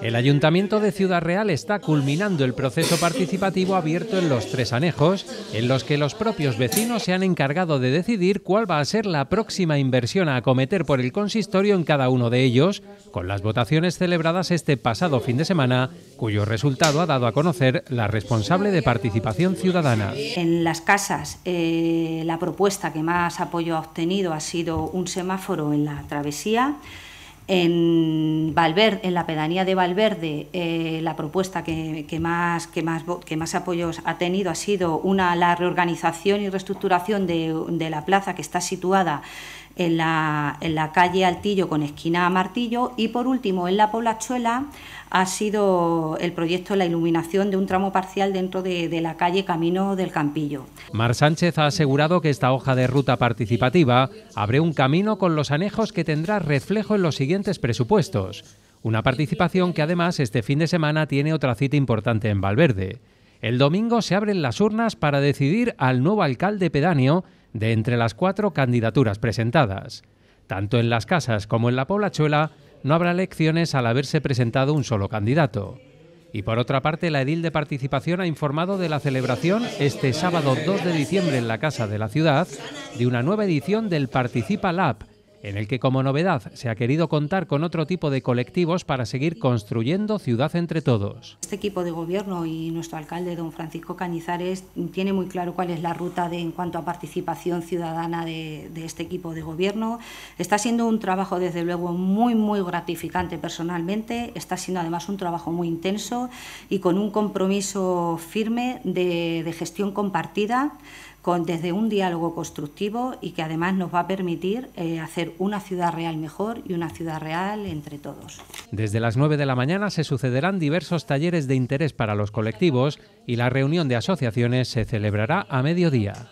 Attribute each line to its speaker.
Speaker 1: El Ayuntamiento de Ciudad Real está culminando el proceso participativo abierto en los tres anejos, en los que los propios vecinos se han encargado de decidir cuál va a ser la próxima inversión a acometer por el consistorio en cada uno de ellos, con las votaciones celebradas este pasado fin de semana, cuyo resultado ha dado a conocer la responsable de participación ciudadana.
Speaker 2: En las casas, eh, la propuesta que más apoyo ha obtenido ha sido un semáforo en la travesía en, Valverde, en la pedanía de Valverde, eh, la propuesta que, más, que, más, que más apoyos ha tenido ha sido una, la reorganización y reestructuración de la plaza que está situada en la, la calle Altillo con esquina a Martillo y por último en la Poblachuela ha sido el proyecto de la iluminación de un tramo parcial dentro de, de, la calle Camino del Campillo.
Speaker 1: Mar Sánchez ha asegurado que esta hoja de ruta participativa abre un camino con los anejos que tendrá reflejo en los siguientes presupuestos. Una participación que además este fin de semana tiene otra cita importante en Valverde. El domingo se abren las urnas para decidir al nuevo alcalde pedáneo de entre las cuatro candidaturas presentadas. Tanto en las casas como en la poblachuela no habrá elecciones al haberse presentado un solo candidato. Y por otra parte, la edil de participación ha informado de la celebración este sábado 2 de diciembre en la Casa de la Ciudad de una nueva edición del Participa Lab, en el que como novedad se ha querido contar con otro tipo de colectivos para seguir construyendo ciudad entre todos.
Speaker 2: Este equipo de gobierno y nuestro alcalde, don Francisco Cañizares, tiene muy claro cuál es la ruta en cuanto a participación ciudadana de, este equipo de gobierno. Está siendo un trabajo, desde luego, muy, muy gratificante personalmente, está siendo además un trabajo muy intenso y con un compromiso firme de gestión compartida desde un diálogo constructivo y que además nos va a permitir eh, hacer una ciudad real mejor y una ciudad real entre todos.
Speaker 1: Desde las 9 de la mañana se sucederán diversos talleres de interés para los colectivos y la reunión de asociaciones se celebrará a mediodía.